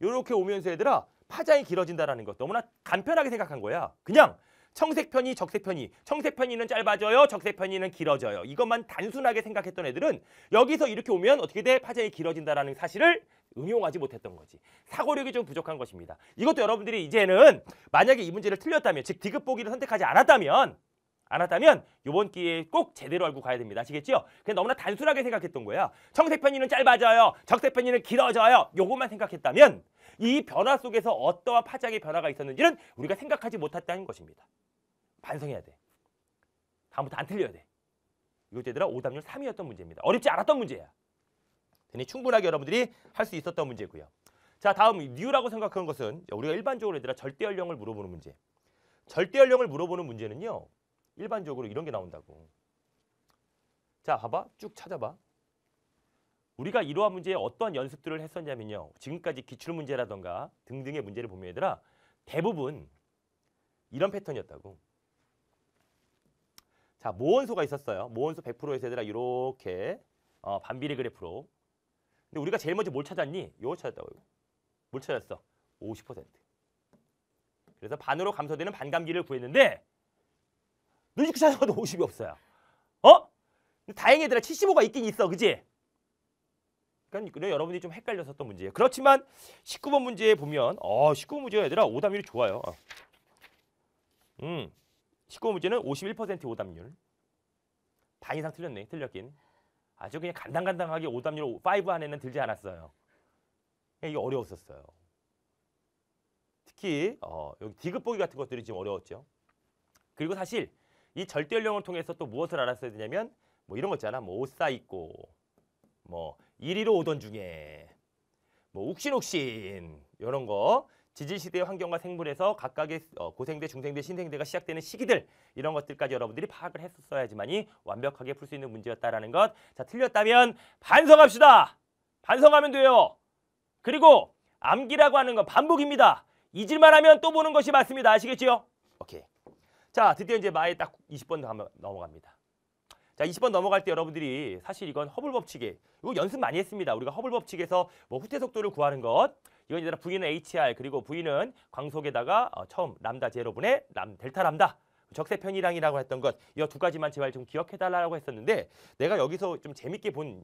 이렇게 오면서 얘들아 파장이 길어진다라는 것 너무나 간편하게 생각한 거야. 그냥 청색 편이 적색 편이 청색 편이는 짧아져요 적색 편이는 길어져요 이것만 단순하게 생각했던 애들은 여기서 이렇게 오면 어떻게 돼 파장이 길어진다라는 사실을 응용하지 못했던 거지 사고력이 좀 부족한 것입니다 이것도 여러분들이 이제는 만약에 이 문제를 틀렸다면 즉 디귿 보기를 선택하지 않았다면 않았다면 이번 기회에 꼭 제대로 알고 가야 됩니다. 아시겠죠? 그냥 너무나 단순하게 생각했던 거예요. 청색편이는 짧아져요. 적색편이는 길어져요. 요것만 생각했다면 이 변화 속에서 어떠한 파장의 변화가 있었는지는 우리가 생각하지 못했다는 것입니다. 반성해야 돼. 다음부터 안 틀려야 돼. 이거 얘들아 오답률 3위였던 문제입니다. 어렵지 않았던 문제야. 되니 충분하게 여러분들이 할 수 있었던 문제고요. 자 다음 뉴라고 생각하는 것은 우리가 일반적으로 얘들아 절대연령을 물어보는 문제. 절대연령을 물어보는 문제는요. 일반적으로 이런 게 나온다고. 자, 봐봐. 쭉 찾아봐. 우리가 이러한 문제에 어떤 연습들을 했었냐면요. 지금까지 기출문제라던가 등등의 문제를 보면 얘들아 대부분 이런 패턴이었다고. 자, 모원소가 있었어요. 모원소 100%에서 얘들아 이렇게 어, 반비례 그래프로. 근데 우리가 제일 먼저 뭘 찾았니? 요거 찾았다고. 요뭘 찾았어? 50%. 그래서 반으로 감소되는 반감기를 구했는데 뮤직샷에도 50이 없어요. 어? 다행히 얘들아 75가 있긴 있어. 그지? 그러니까 여러분이 좀 헷갈렸었던 문제예요. 그렇지만 19번 문제 보면 어 19번 문제가 얘들아 오답률이 좋아요. 어. 음, 19번 문제는 51% 오답률. 반 이상 틀렸네. 틀렸긴. 아주 그냥 간당간당하게 오답률 5 안에는 들지 않았어요. 이게 어려웠었어요. 특히 어, 여기 디귿보기 같은 것들이 지금 어려웠죠. 그리고 사실 이 절대 연령을 통해서 또 무엇을 알았어야 되냐면 뭐 이런 거 있잖아. 뭐 오싸 있고 뭐 이리로 오던 중에 뭐 욱신욱신 이런 거 지질시대 환경과 생물에서 각각의 어, 고생대, 중생대, 신생대가 시작되는 시기들 이런 것들까지 여러분들이 파악을 했었어야지만이 완벽하게 풀 수 있는 문제였다라는 것. 자 틀렸다면 반성합시다. 반성하면 돼요. 그리고 암기라고 하는 건 반복입니다. 잊을만 하면 또 보는 것이 맞습니다. 아시겠지요? 오케이. 자, 드디어 이제 마에 딱 20번 넘어갑니다. 자, 20번 넘어갈 때 여러분들이 사실 이건 허블 법칙에 이거 연습 많이 했습니다. 우리가 허블 법칙에서 뭐 후퇴 속도를 구하는 것, 이건 이제 아 V는 HR 그리고 V는 광속에다가 어, 처음 람다 제로분의 람 델타 람다 그 적세 편이랑이라고 했던 것이 두 가지만 제발 좀 기억해 달라고 했었는데 내가 여기서 좀 재밌게 본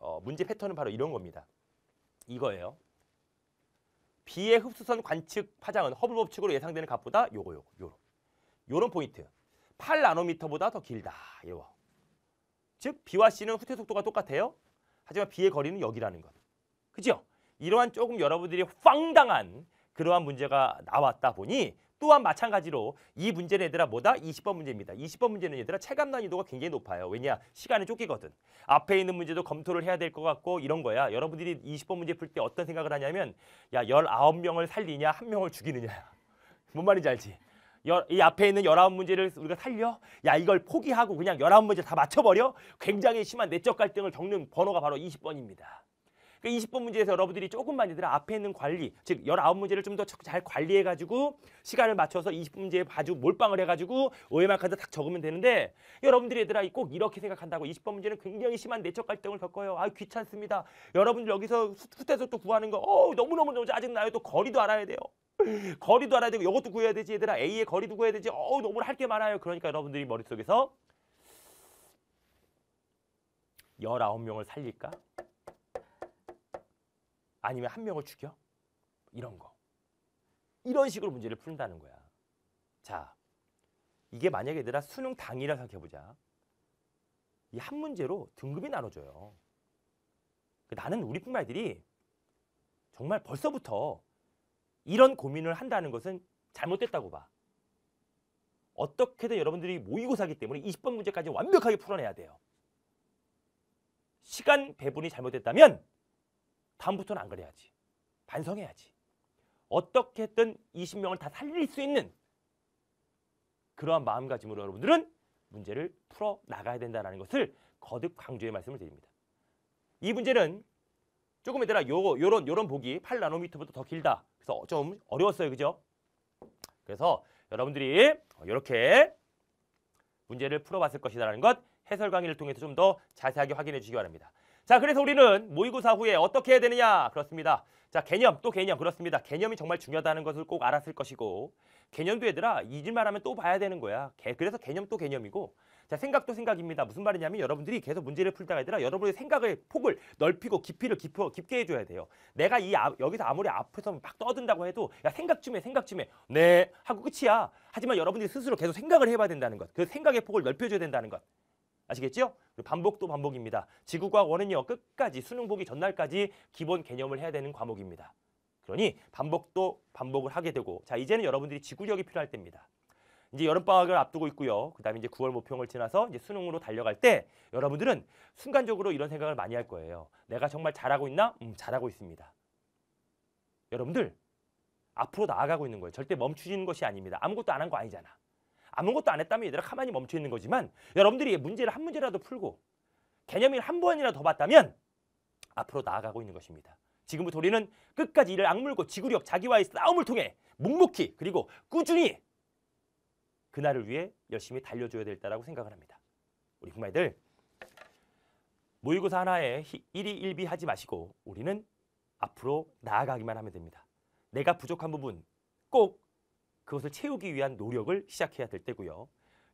어, 문제 패턴은 바로 이런 겁니다. 이거예요. B의 흡수선 관측 파장은 허블 법칙으로 예상되는 값보다 요거 요거 요거 요런 포인트. 8나노미터보다 더 길다. 이거. 즉 B와 C는 후퇴 속도가 똑같아요. 하지만 B의 거리는 여기라는 것. 그죠? 이러한 조금 여러분들이 황당한 그러한 문제가 나왔다 보니 또한 마찬가지로 이 문제는 얘들아 뭐다? 20번 문제입니다. 20번 문제는 얘들아 체감 난이도가 굉장히 높아요. 왜냐? 시간이 쫓기거든. 앞에 있는 문제도 검토를 해야 될 것 같고 이런 거야. 여러분들이 20번 문제 풀 때 어떤 생각을 하냐면 야, 19명을 살리냐, 1명을 죽이느냐. 뭔 말인지 알지? 이 앞에 있는 1 9 문제를 우리가 살려? 야 이걸 포기하고 그냥 1 9 문제 다 맞춰버려? 굉장히 심한 내적 갈등을 겪는 번호가 바로 20번입니다. 그 20번 문제에서 여러분들이 조금만 이들아 앞에 있는 관리 즉 19문제를 좀 더 잘 관리해가지고 시간을 맞춰서 20분 문제에 아주 몰빵을 해가지고 오해만큼도 딱 적으면 되는데 여러분들이 얘들아 꼭 이렇게 생각한다고 20번 문제는 굉장히 심한 내적 갈등을 겪어요. 아 귀찮습니다. 여러분들 여기서 후에서또 구하는 거 어우 너무너무 너무 짜증나요. 또 거리도 알아야 돼요. 거리도 알아야 되고 이것도 구해야 되지 얘들아 A의 거리도 구해야 되지 어우 너무 할 게 많아요 그러니까 여러분들이 머릿속에서 19명을 살릴까? 아니면 한 명을 죽여? 이런 거 이런 식으로 문제를 푼다는 거야 자 이게 만약에 얘들아 수능 당이라 생각해보자 이 한 문제로 등급이 나눠져요 나는 우리 뿐만 들이 정말 벌써부터 이런 고민을 한다는 것은 잘못됐다고 봐. 어떻게든 여러분들이 모의고사기 때문에 20번 문제까지 완벽하게 풀어내야 돼요. 시간 배분이 잘못됐다면 다음부터는 안 그래야지. 반성해야지. 어떻게든 20명을 다 살릴 수 있는 그러한 마음가짐으로 여러분들은 문제를 풀어 나가야 된다는 것을 거듭 강조의 말씀을 드립니다. 이 문제는 조금 이따라 요 요런 요런 보기 8나노미터보다 더 길다. 그래서 좀 어려웠어요. 그죠? 그래서 여러분들이 이렇게 어, 문제를 풀어봤을 것이라는 것 해설 강의를 통해서 좀 더 자세하게 확인해 주시기 바랍니다. 자, 그래서 우리는 모의고사 후에 어떻게 해야 되느냐? 그렇습니다. 자, 개념, 또 개념. 그렇습니다. 개념이 정말 중요하다는 것을 꼭 알았을 것이고 개념도 얘들아 잊을말 하면 또 봐야 되는 거야. 개, 그래서 개념 또 개념이고 자, 생각도 생각입니다. 무슨 말이냐면 여러분들이 계속 문제를 풀다가 아니라 여러분의 생각의 폭을 넓히고 깊이를 깊어, 깊게 해줘야 돼요. 내가 이 아, 여기서 아무리 앞에서 막 떠든다고 해도 야 생각 좀 해, 생각 좀 해. 네 하고 끝이야. 하지만 여러분들이 스스로 계속 생각을 해봐야 된다는 것. 그 생각의 폭을 넓혀줘야 된다는 것. 아시겠죠? 반복도 반복입니다. 지구과학원은요 끝까지 수능 보기 전날까지 기본 개념을 해야 되는 과목입니다. 그러니 반복도 반복을 하게 되고 자 이제는 여러분들이 지구력이 필요할 때입니다. 이제 여름방학을 앞두고 있고요. 그다음에 이제 9월 모평을 지나서 이제 수능으로 달려갈 때 여러분들은 순간적으로 이런 생각을 많이 할 거예요. 내가 정말 잘하고 있나? 음, 잘하고 있습니다. 여러분들 앞으로 나아가고 있는 거예요. 절대 멈추는 것이 아닙니다. 아무것도 안 한 거 아니잖아. 아무것도 안 했다면 얘들아 가만히 멈춰 있는 거지만 여러분들이 문제를 한 문제라도 풀고 개념을 한 번이라 도더 봤다면 앞으로 나아가고 있는 것입니다. 지금부터 우리는 끝까지 이를 악물고 지구력 자기와의 싸움을 통해 묵묵히 그리고 꾸준히 그날을 위해 열심히 달려줘야 될다라고 생각을 합니다. 우리 부모님들 모의고사 하나에 1위 1비 하지 마시고 우리는 앞으로 나아가기만 하면 됩니다. 내가 부족한 부분 꼭 그것을 채우기 위한 노력을 시작해야 될 때고요.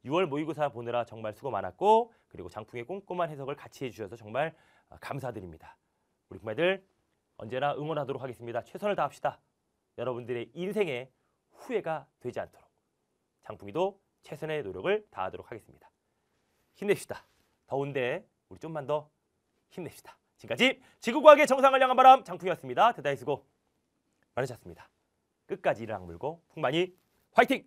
6월 모의고사 보느라 정말 수고 많았고 그리고 장풍의 꼼꼼한 해석을 같이 해주셔서 정말 아, 감사드립니다. 우리 부모님들 언제나 응원하도록 하겠습니다. 최선을 다합시다. 여러분들의 인생에 후회가 되지 않도록. 장풍이도 최선의 노력을 다하도록 하겠습니다. 힘냅시다. 더운데 우리 좀만 더 힘냅시다. 지금까지 지구과학의 정상을 향한 바람 장풍이었습니다. 대단히 수고 많으셨습니다. 끝까지 일을 악물고 풍만이 화이팅!